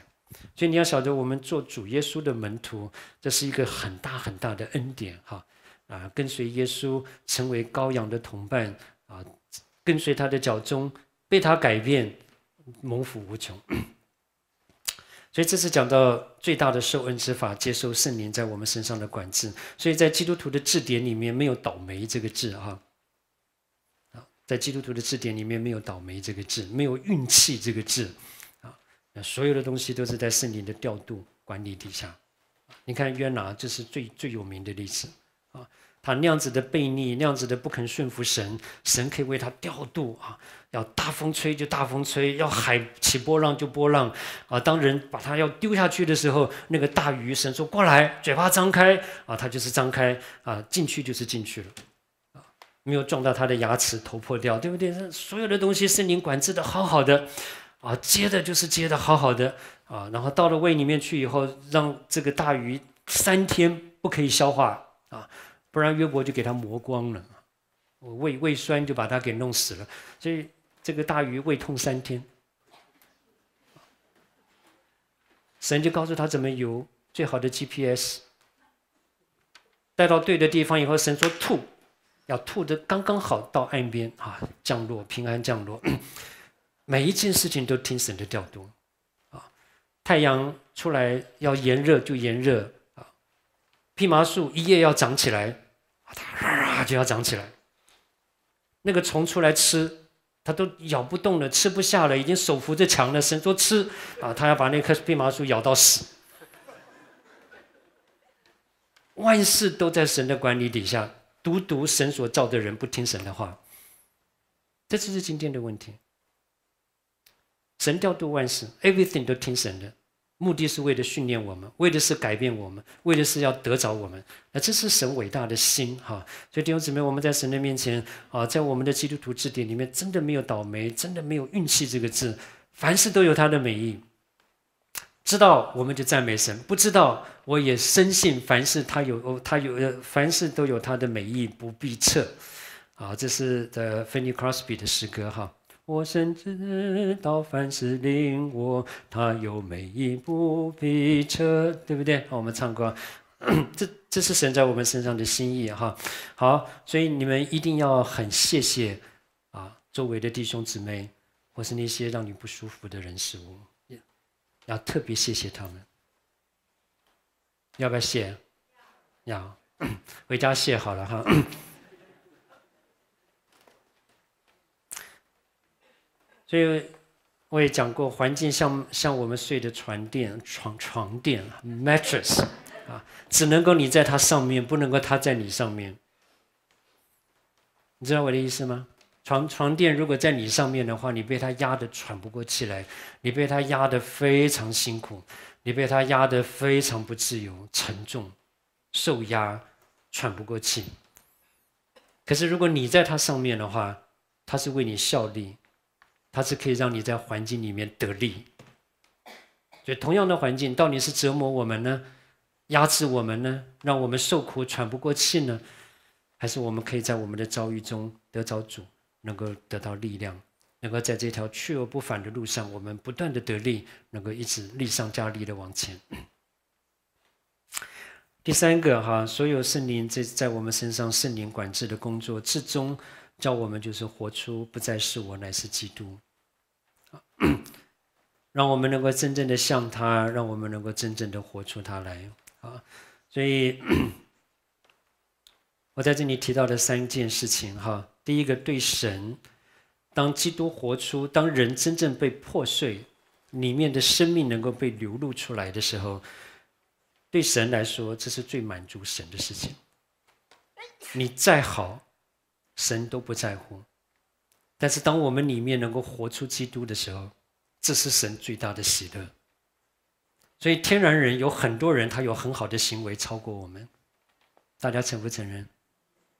所以你要晓得，我们做主耶稣的门徒，这是一个很大很大的恩典，哈啊，跟随耶稣成为羔羊的同伴啊。跟随他的脚踪，被他改变，猛虎无穷。所以这次讲到最大的受恩之法，接受圣灵在我们身上的管制。所以在基督徒的字典里面没有“倒霉”这个字，哈。啊，在基督徒的字典里面没有“倒霉”这个字，没有“运气”这个字，啊，所有的东西都是在圣灵的调度管理底下。你看约拿，这是最最有名的例子。他那样子的悖逆，那样子的不肯顺服神，神可以为他调度啊！要大风吹就大风吹，要海起波浪就波浪，啊！当人把他要丢下去的时候，那个大鱼神说：“过来，嘴巴张开啊！”他就是张开啊，进去就是进去了，啊，没有撞到他的牙齿，头破掉，对不对？所有的东西是您管制的好好的，啊，接的就是接的好好的啊，然后到了胃里面去以后，让这个大鱼三天不可以消化啊。不然约伯就给他磨光了，我胃胃酸就把他给弄死了。所以这个大鱼胃痛三天，神就告诉他怎么游，最好的 GPS 带到对的地方以后，神说吐，要吐的刚刚好到岸边啊，降落平安降落。[coughs] 每一件事情都听神的调度，啊，太阳出来要炎热就炎热啊，蓖麻树一夜要长起来。它就要长起来，那个虫出来吃，它都咬不动了，吃不下了，已经手扶着墙了。神说：“吃啊，他要把那棵蓖麻树咬到死。”万事都在神的管理底下，独独神所造的人不听神的话。这就是今天的问题。神调度万事，everything 都听神的。目的是为了训练我们，为的是改变我们，为的是要得着我们。那这是神伟大的心哈！所以弟兄姊妹，我们在神的面前啊，在我们的基督徒字典里面，真的没有倒霉，真的没有运气这个字，凡事都有他的美意。知道我们就赞美神；不知道，我也深信凡事他有，他有，凡事都有他的美意，不必测。啊，这是的 f 尼 n n y Crosby 的诗歌哈。我深知，道凡事令我，他有每一部必车，对不对？好，我们唱歌。这这是神在我们身上的心意哈。好，所以你们一定要很谢谢啊周围的弟兄姊妹，或是那些让你不舒服的人事物，要特别谢谢他们。要不要谢？要，[clears throat] 回家谢好了哈。所以我也讲过，环境像像我们睡的床垫床床垫，matress 啊，只能够你在它上面，不能够它在你上面。你知道我的意思吗？床床垫如果在你上面的话，你被它压得喘不过气来，你被它压得非常辛苦，你被它压得非常不自由，沉重，受压，喘不过气。可是如果你在它上面的话，它是为你效力。它是可以让你在环境里面得利。所以同样的环境到底是折磨我们呢，压制我们呢，让我们受苦喘不过气呢，还是我们可以在我们的遭遇中得着主，能够得到力量，能够在这条去而不返的路上，我们不断的得力，能够一直力上加力的往前。第三个哈，所有圣灵在在我们身上圣灵管制的工作之中。叫我们就是活出不再是我，乃是基督，让我们能够真正的像他，让我们能够真正的活出他来。啊！所以我在这里提到的三件事情哈，第一个对神，当基督活出，当人真正被破碎，里面的生命能够被流露出来的时候，对神来说，这是最满足神的事情。你再好。神都不在乎，但是当我们里面能够活出基督的时候，这是神最大的喜乐。所以天然人有很多人，他有很好的行为超过我们，大家承不承认？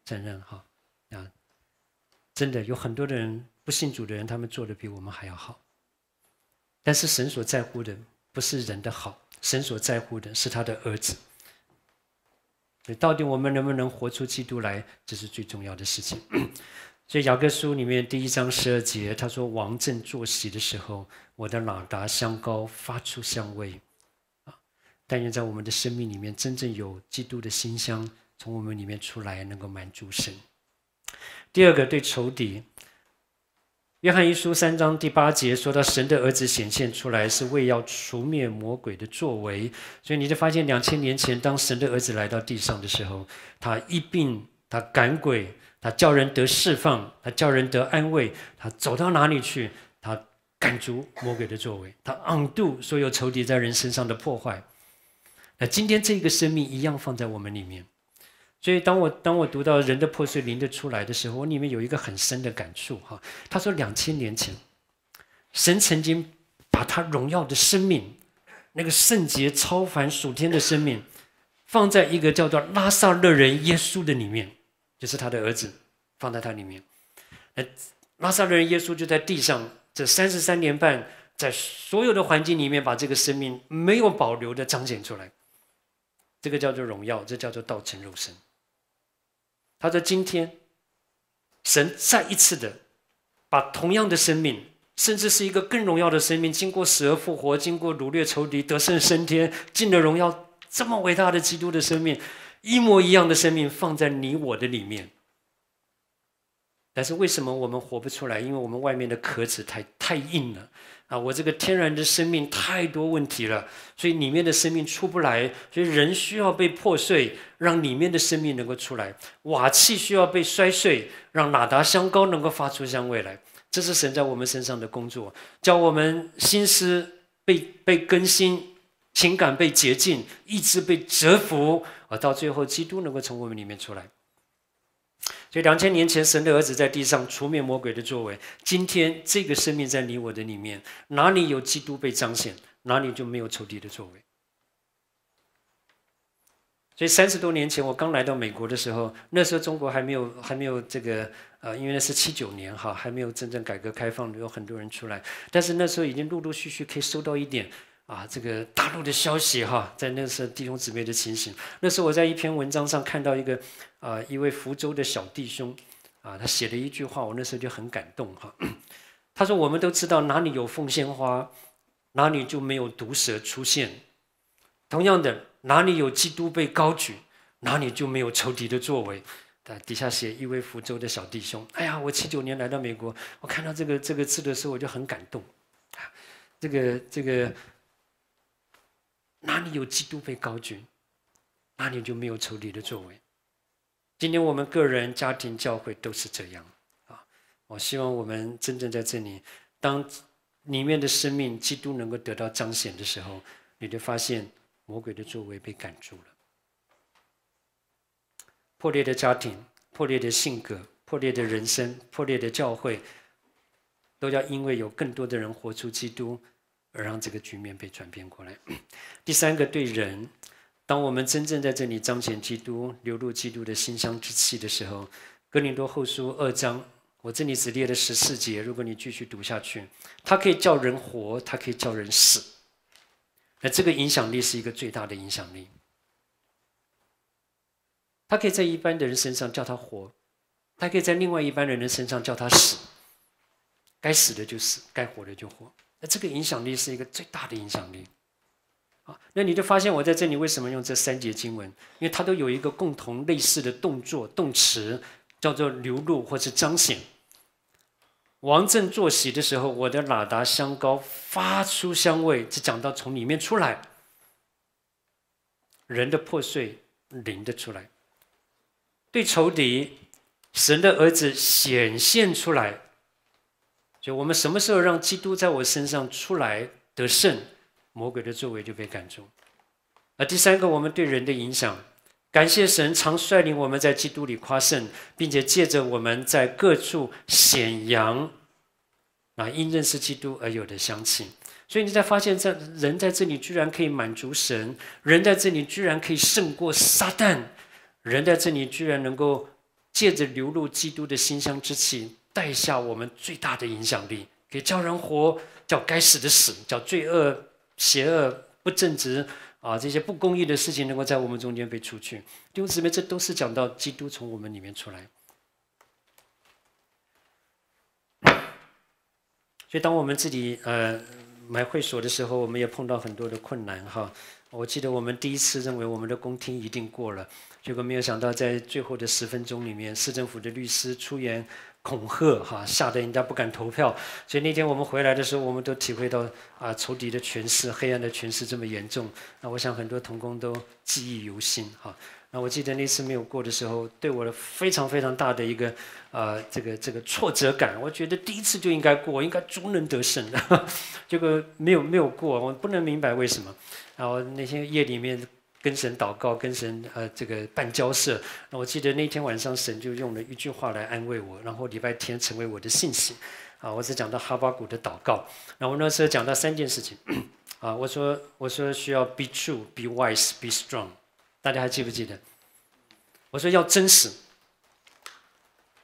承认哈啊！真的有很多的人不信主的人，他们做的比我们还要好。但是神所在乎的不是人的好，神所在乎的是他的儿子。到底我们能不能活出基督来？这是最重要的事情。[clears throat] 所以雅各书里面第一章十二节，他说：“王正坐席的时候，我的朗达香膏发出香味。”啊，但愿在我们的生命里面，真正有基督的馨香从我们里面出来，能够满足神。第二个，对仇敌。约翰一书三章第八节说到，神的儿子显现出来，是为要除灭魔鬼的作为。所以你就发现，两千年前当神的儿子来到地上的时候，他一并他赶鬼，他叫人得释放，他叫人得安慰，他走到哪里去，他赶逐魔鬼的作为，他 undo 所有仇敌在人身上的破坏。那今天这个生命一样放在我们里面。所以，当我当我读到《人的破碎灵的出来》的时候，我里面有一个很深的感触哈。他说，两千年前，神曾经把他荣耀的生命，那个圣洁超凡属天的生命，放在一个叫做拉萨勒人耶稣的里面，就是他的儿子，放在他里面。那拉萨勒人耶稣就在地上这三十三年半，在所有的环境里面，把这个生命没有保留的彰显出来。这个叫做荣耀，这叫做道成肉身。他在今天，神再一次的把同样的生命，甚至是一个更荣耀的生命，经过死而复活，经过掳掠仇敌得胜升天，进了荣耀，这么伟大的基督的生命，一模一样的生命放在你我的里面。但是为什么我们活不出来？因为我们外面的壳子太太硬了啊！我这个天然的生命太多问题了，所以里面的生命出不来。所以人需要被破碎，让里面的生命能够出来。瓦器需要被摔碎，让哪达香膏能够发出香味来。这是神在我们身上的工作，叫我们心思被被更新，情感被洁净，意志被折服，而到最后基督能够从我们里面出来。所以两千年前，神的儿子在地上除灭魔鬼的作为。今天，这个生命在你我的里面，哪里有基督被彰显，哪里就没有仇敌的作为。所以三十多年前，我刚来到美国的时候，那时候中国还没有还没有这个呃，因为那是七九年哈，还没有真正改革开放，有很多人出来。但是那时候已经陆陆续续可以收到一点。啊，这个大陆的消息哈，在那时候弟兄姊妹的情形，那候我在一篇文章上看到一个啊，一位福州的小弟兄，啊，他写了一句话，我那时候就很感动哈。他说：“我们都知道哪里有凤仙花，哪里就没有毒蛇出现；同样的，哪里有基督被高举，哪里就没有仇敌的作为。”他底下写一位福州的小弟兄，哎呀，我七九年来到美国，我看到这个这个字的时候，我就很感动。这个这个。哪里有基督被高举，哪里就没有仇敌的作为。今天我们个人、家庭、教会都是这样啊！我希望我们真正在这里，当里面的生命基督能够得到彰显的时候，你就发现魔鬼的作为被赶住了。破裂的家庭、破裂的性格、破裂的人生、破裂的教会，都要因为有更多的人活出基督。而让这个局面被转变过来。第三个对人，当我们真正在这里彰显基督、流露基督的心香之气的时候，《哥林多后书》二章，我这里只列了十四节。如果你继续读下去，它可以叫人活，它可以叫人死。那这个影响力是一个最大的影响力。他可以在一般的人身上叫他活，他可以在另外一般人的身上叫他死。该死的就死，该活的就活。这个影响力是一个最大的影响力啊！那你就发现我在这里为什么用这三节经文？因为它都有一个共同类似的动作动词，叫做“流露”或者“彰显”。王正坐席的时候，我的喇达香膏发出香味，只讲到从里面出来；人的破碎灵的出来；对仇敌，神的儿子显现出来。就我们什么时候让基督在我身上出来得胜，魔鬼的作为就被赶出。啊，第三个，我们对人的影响，感谢神常率领我们在基督里夸胜，并且借着我们在各处显扬，啊，因认识基督而有的香气。所以你才发现，在人在这里居然可以满足神，人在这里居然可以胜过撒旦，人在这里居然能够借着流露基督的馨香之气。带下我们最大的影响力，给以叫人活，叫该死的死，叫罪恶、邪恶、不正直啊，这些不公义的事情能够在我们中间被除去。弟兄姊妹，这都是讲到基督从我们里面出来。[coughs] 所以，当我们自己呃买会所的时候，我们也碰到很多的困难哈。我记得我们第一次认为我们的公听一定过了，结果没有想到，在最后的十分钟里面，市政府的律师出言。恐吓哈，吓得人家不敢投票。所以那天我们回来的时候，我们都体会到啊，仇敌的权势、黑暗的权势这么严重。那我想很多童工都记忆犹新哈。那我记得那次没有过的时候，对我的非常非常大的一个呃这个这个挫折感。我觉得第一次就应该过，应该终能得胜的，[laughs] 结果没有没有过，我不能明白为什么。然后那天夜里面。跟神祷告，跟神呃，这个办交涉。那我记得那天晚上，神就用了一句话来安慰我，然后礼拜天成为我的信心。啊，我是讲到哈巴谷的祷告。然后那时候讲到三件事情，[coughs] 啊，我说我说需要 be true, be wise, be strong。大家还记不记得？我说要真实，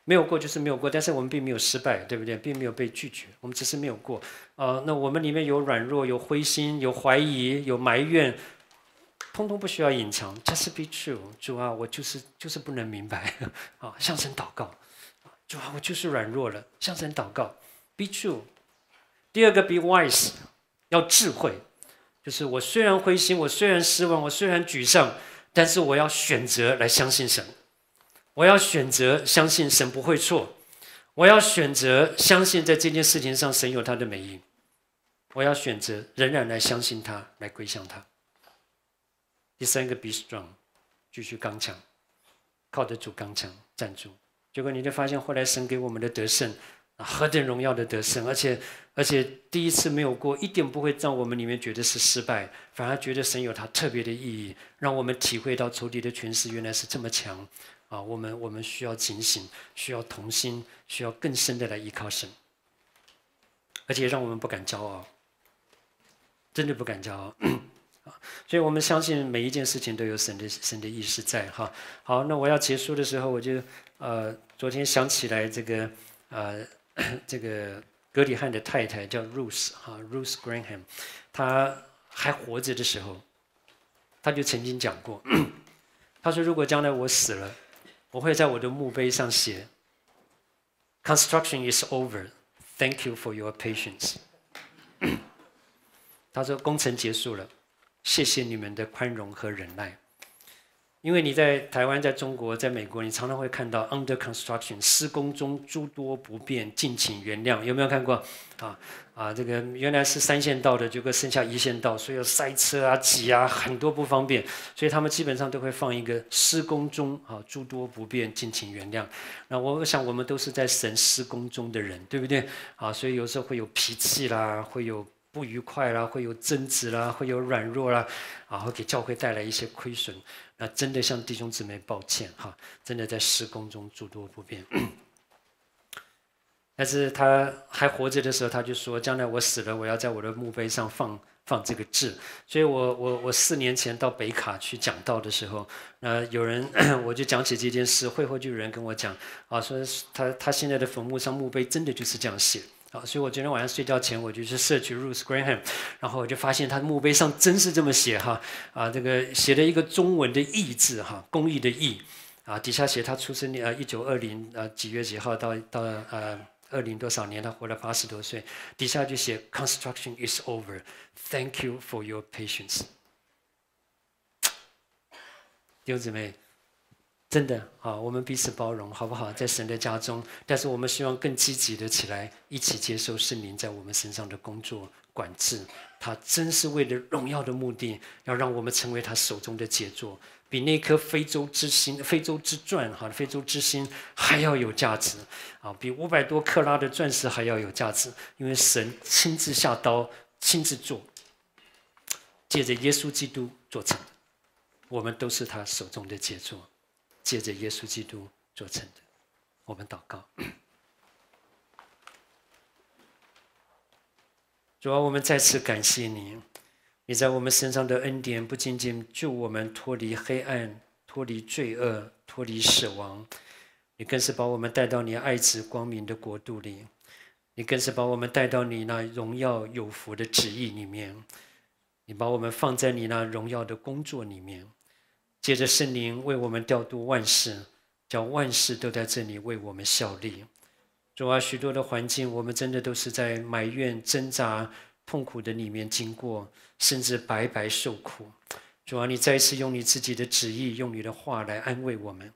没有过就是没有过，但是我们并没有失败，对不对？并没有被拒绝，我们只是没有过。呃，那我们里面有软弱，有灰心，有怀疑，有埋怨。通通不需要隐藏，just be true。主啊，我就是就是不能明白，[laughs] 啊，向神祷告。主啊，我就是软弱了，向神祷告。be true。第二个 be wise，要智慧，就是我虽然灰心，我虽然失望，我虽然沮丧，但是我要选择来相信神。我要选择相信神不会错。我要选择相信在这件事情上神有他的美意。我要选择仍然来相信他，来归向他。第三个，be strong，继续刚强，靠得住，刚强站住。结果你就发现，后来神给我们的得胜，啊，何等荣耀的得胜！而且，而且第一次没有过，一点不会让我们里面觉得是失败，反而觉得神有他特别的意义，让我们体会到仇敌的权势原来是这么强，啊，我们我们需要警醒，需要同心，需要更深的来依靠神，而且让我们不敢骄傲，真的不敢骄傲。所以，我们相信每一件事情都有神的神的意识在哈。好，那我要结束的时候，我就呃，昨天想起来这个呃，这个格里汉的太太叫 Ruth 哈，Ruth Graham，她还活着的时候，她就曾经讲过，[coughs] 她说如果将来我死了，我会在我的墓碑上写：“Construction is over, thank you for your patience。[coughs] ”她说工程结束了。谢谢你们的宽容和忍耐，因为你在台湾、在中国、在美国，你常常会看到 under construction，施工中诸多不便，敬请原谅。有没有看过？啊啊，这个原来是三线道的，结果剩下一线道，所以要塞车啊、挤啊，很多不方便，所以他们基本上都会放一个施工中啊，诸多不便，敬请原谅。那我想我们都是在神施工中的人，对不对？啊，所以有时候会有脾气啦，会有。不愉快啦，会有争执啦，会有软弱啦，然后给教会带来一些亏损，那真的向弟兄姊妹抱歉哈，真的在施工中诸多不便。但是他还活着的时候，他就说将来我死了，我要在我的墓碑上放放这个字。所以我我我四年前到北卡去讲道的时候，那有人 [coughs] 我就讲起这件事，会后就有人跟我讲，啊，说他他现在的坟墓上墓碑真的就是这样写。啊，所以，我昨天晚上睡觉前，我就去 search Ruth Graham，然后我就发现他的墓碑上真是这么写哈，啊，这个写了一个中文的意字哈，公益的义，啊，底下写他出生年，呃，一九二零呃几月几号到到呃二零多少年，他活了八十多岁，底下就写 Construction is over，thank you for your patience，弟兄姊妹。真的啊，我们彼此包容，好不好？在神的家中，但是我们希望更积极的起来，一起接受圣灵在我们身上的工作管制。他真是为了荣耀的目的，要让我们成为他手中的杰作，比那颗非洲之星、非洲之钻，哈，非洲之星还要有价值啊！比五百多克拉的钻石还要有价值，因为神亲自下刀，亲自做，借着耶稣基督做成。我们都是他手中的杰作。借着耶稣基督做成的，我们祷告。主啊，我们再次感谢你，你在我们身上的恩典不仅仅救我们脱离黑暗、脱离罪恶、脱离死亡，你更是把我们带到你爱子光明的国度里，你更是把我们带到你那荣耀有福的旨意里面，你把我们放在你那荣耀的工作里面。借着圣灵为我们调度万事，叫万事都在这里为我们效力。主啊，许多的环境，我们真的都是在埋怨、挣扎、痛苦的里面经过，甚至白白受苦。主啊，你再一次用你自己的旨意，用你的话来安慰我们，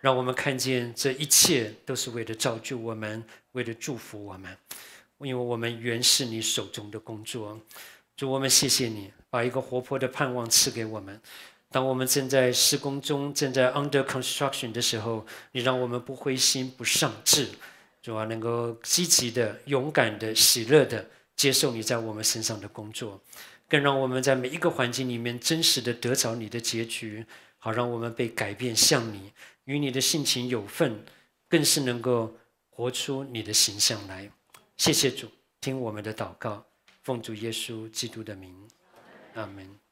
让我们看见这一切都是为了造就我们，为了祝福我们，因为我们原是你手中的工作。主，我们谢谢你，把一个活泼的盼望赐给我们。当我们正在施工中，正在 under construction 的时候，你让我们不灰心、不上志，主啊，能够积极的、勇敢的、喜乐的接受你在我们身上的工作，更让我们在每一个环境里面真实的得着你的结局，好让我们被改变像你，与你的性情有份，更是能够活出你的形象来。谢谢主，听我们的祷告，奉主耶稣基督的名，阿门。